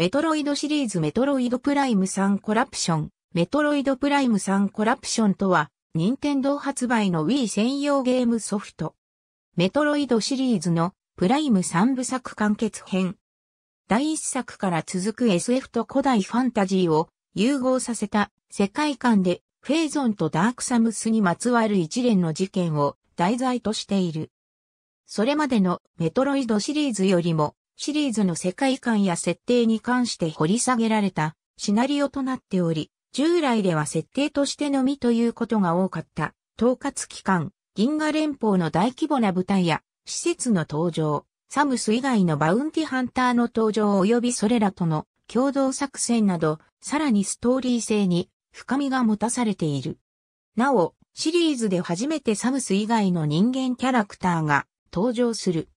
メトロイドシリーズメトロイドプライム3コラプション、メトロイドプライム3コラプションとは、任天堂発売の Wii 専用ゲームソフト。メトロイドシリーズのプライム3部作完結編。第1作から続く SF と古代ファンタジーを融合させた世界観でフェイゾンとダークサムスにまつわる一連の事件を題材としている。それまでのメトロイドシリーズよりもシリーズの世界観や設定に関して掘り下げられたシナリオとなっており、従来では設定としてのみということが多かった、統括機関、銀河連邦の大規模な舞台や、施設の登場、サムス以外のバウンティハンターの登場及びそれらとの共同作戦など、さらにストーリー性に深みが持たされている。なお、シリーズで初めてサムス以外の人間キャラクターが登場する。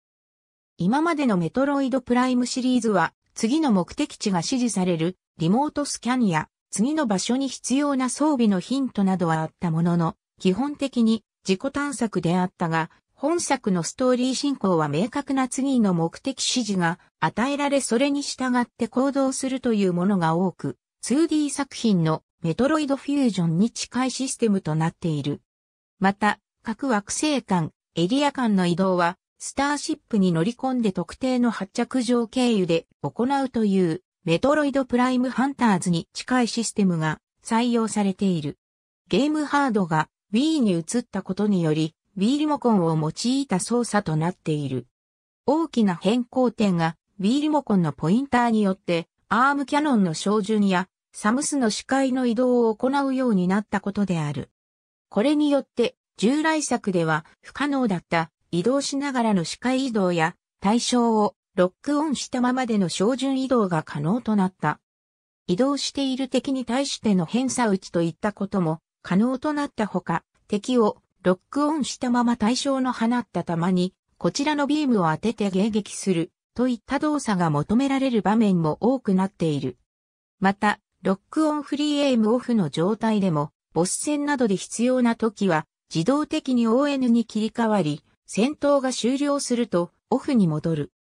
今までのメトロイドプライムシリーズは、次の目的地が指示される、リモートスキャンや、次の場所に必要な装備のヒントなどはあったものの、基本的に自己探索であったが、本作のストーリー進行は明確な次の目的指示が与えられそれに従って行動するというものが多く、2D 作品のメトロイドフュージョンに近いシステムとなっている。また、各惑星間、エリア間の移動はスターシップに乗り込んで特定の発着場経由で行うというメトロイドプライムハンターズに近いシステムが採用されている。ゲームハードが Wii に移ったことにより Wii リモコンを用いた操作となっている。大きな変更点が Wii リモコンのポインターによってアームキャノンの照準やサムスの視界の移動を行うようになったことである。これによって従来作では不可能だった移動しながらの視界移動や対象をロックオンしたままでの照準移動が可能となった。移動している敵に対しての偏差打ちといったことも可能となったほか、敵をロックオンしたまま対象の放った弾に、こちらのビームを当てて迎撃するといった動作が求められる場面も多くなっている。また、ロックオンフリーエイムオフの状態でも、ボス戦などで必要な時は、自動的に ON に切り替わり、戦闘が終了すると、オフに戻る。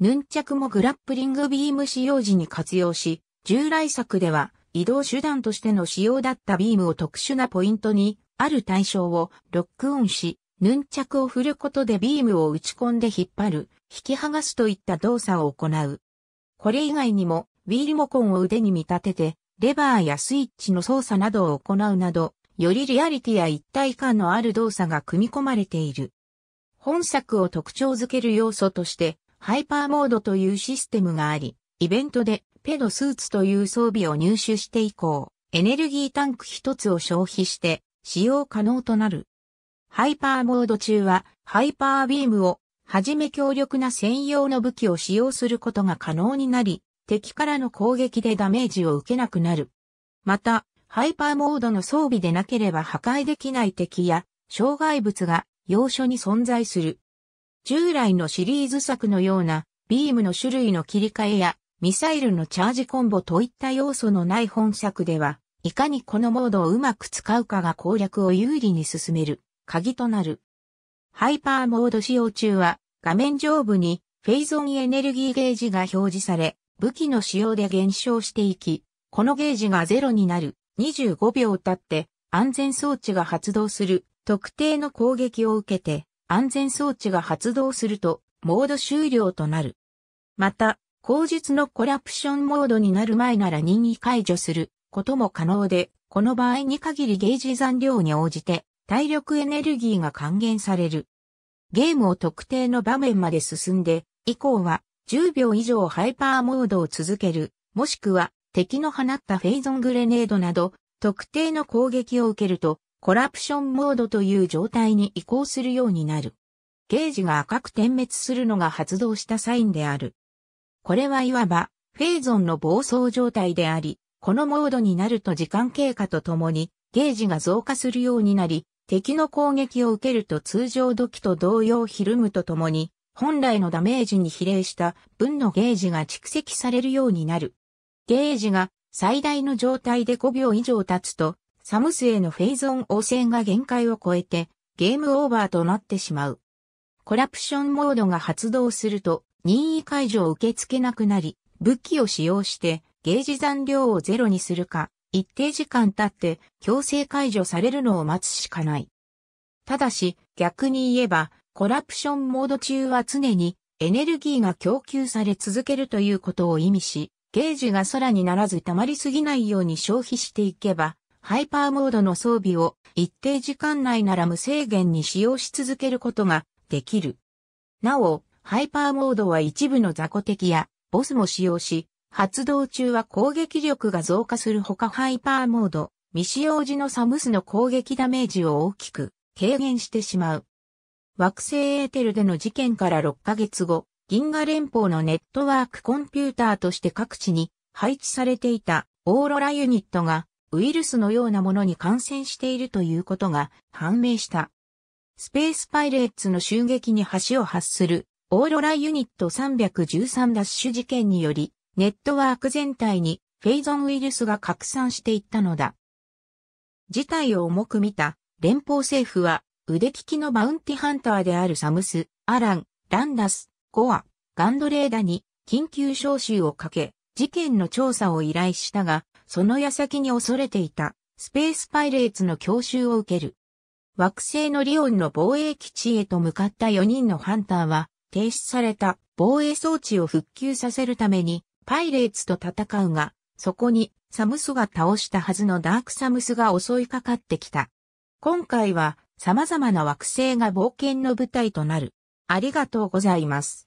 ヌンチャクもグラップリングビーム使用時に活用し、従来作では移動手段としての使用だったビームを特殊なポイントに、ある対象をロックオンし、ヌンチャクを振ることでビームを打ち込んで引っ張る、引き剥がすといった動作を行う。これ以外にも、ウィーリモコンを腕に見立てて、レバーやスイッチの操作などを行うなど、よりリアリティや一体感のある動作が組み込まれている。本作を特徴づける要素として、ハイパーモードというシステムがあり、イベントでペドスーツという装備を入手して以降、エネルギータンク一つを消費して使用可能となる。ハイパーモード中はハイパービームをはじめ強力な専用の武器を使用することが可能になり、敵からの攻撃でダメージを受けなくなる。また、ハイパーモードの装備でなければ破壊できない敵や障害物が要所に存在する。従来のシリーズ作のようなビームの種類の切り替えやミサイルのチャージコンボといった要素のない本作では、いかにこのモードをうまく使うかが攻略を有利に進める鍵となる。ハイパーモード使用中は画面上部にフェイゾンエネルギーゲージが表示され、武器の使用で減少していき、このゲージがゼロになる25秒経って安全装置が発動する特定の攻撃を受けて安全装置が発動するとモード終了となる。また、口述のコラプションモードになる前なら任意解除することも可能で、この場合に限りゲージ残量に応じて体力エネルギーが還元される。ゲームを特定の場面まで進んで、以降は10秒以上ハイパーモードを続ける、もしくは敵の放ったフェイゾングレネードなど特定の攻撃を受けるとコラプションモードという状態に移行するようになる。ゲージが赤く点滅するのが発動したサインである。これはいわば、フェーゾンの暴走状態であり、このモードになると時間経過とともに、ゲージが増加するようになり、敵の攻撃を受けると通常土器と同様ひるむとともに、本来のダメージに比例した分のゲージが蓄積されるようになる。ゲージが最大の状態で5秒以上経つとサムスへのフェイズオン応戦が限界を超えて、ゲームオーバーとなってしまう。コラプションモードが発動すると、任意解除を受け付けなくなり、武器を使用して、ゲージ残量をゼロにするか、一定時間経って強制解除されるのを待つしかない。ただし、逆に言えば、コラプションモード中は常にエネルギーが供給され続けるということを意味し、ゲージが空にならず溜まりすぎないように消費していけば、ハイパーモードの装備を一定時間内なら無制限に使用し続けることができる。なお、ハイパーモードは一部の雑魚敵やボスも使用し、発動中は攻撃力が増加するほかハイパーモード、未使用時のサムスの攻撃ダメージを大きく軽減してしまう。惑星エーテルでの事件から6ヶ月後、銀河連邦のネットワークコンピューターとして各地に配置されていたオーロラユニットがウイルスのようなものに感染しているということが判明した。スペースパイレーツの襲撃に橋を発するオーロラユニット313ダッシュ事件により、ネットワーク全体にフェイゾンウイルスが拡散していったのだ。事態を重く見た連邦政府は腕利きのバウンティハンターであるサムス、アラン、ランダス、ゴア、ガンドレーダに緊急招集をかけ、事件の調査を依頼したが、その矢先に恐れていた、スペースパイレーツの教習を受ける。惑星のリオンの防衛基地へと向かった4人のハンターは、停止された防衛装置を復旧させるために、パイレーツと戦うが、そこにサムスが倒したはずのダークサムスが襲いかかってきた。今回は様々な惑星が冒険の舞台となる。ありがとうございます。